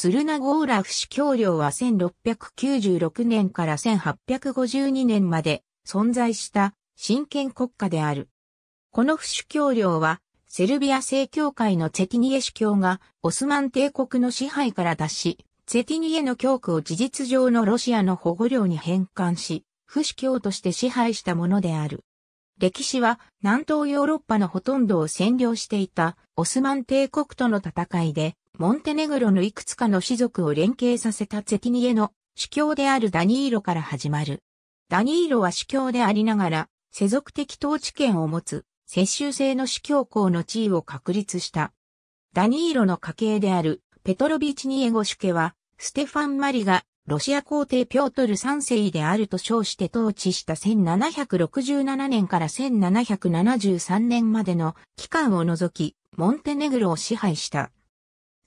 ツルナ・ゴーラフ死教領は1696年から1852年まで存在した神権国家である。この不死教領は、セルビア正教会のツェティニエ主教がオスマン帝国の支配から脱し、ツェティニエの教区を事実上のロシアの保護領に返還し、不死教として支配したものである。歴史は南東ヨーロッパのほとんどを占領していたオスマン帝国との戦いで、モンテネグロのいくつかの士族を連携させたゼティニエの主教であるダニーロから始まる。ダニーロは主教でありながら、世俗的統治権を持つ、世襲制の主教校の地位を確立した。ダニーロの家系であるペトロビチニエゴシュ家は、ステファン・マリがロシア皇帝ピョートル3世であると称して統治した1767年から1773年までの期間を除き、モンテネグロを支配した。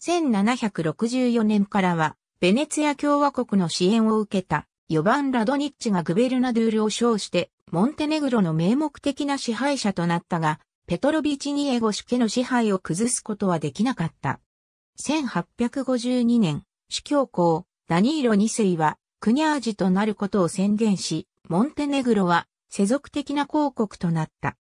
1764年からは、ベネツィア共和国の支援を受けた、4番ラドニッチがグベルナドゥールを称して、モンテネグロの名目的な支配者となったが、ペトロビチニエゴ主家の支配を崩すことはできなかった。1852年、主教皇、ダニーロ2世は、クニャージとなることを宣言し、モンテネグロは世俗的な広告となった。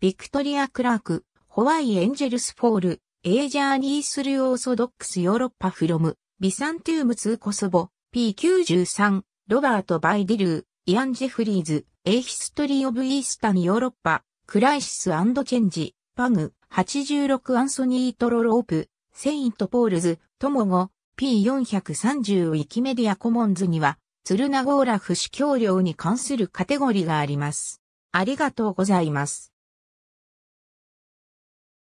ビクトリア・クラーク、ホワイ・エンジェルス・フォール、エージャーニースル・オーソドックス・ヨーロッパ・フロム、ビサンティウム・ツー・コソボ、P93、ロバート・バイ・ディルー、イアン・ジェフリーズ、エイヒストリー・オブ・イースタン・ヨーロッパ、クライシス・チェンジ、パグ、86アンソニー・トロロープ、セイント・ポールズ、トモゴ、P430 ウィキメディアコモンズには、ツルナゴーラフ市教領に関するカテゴリがあります。ありがとうございます。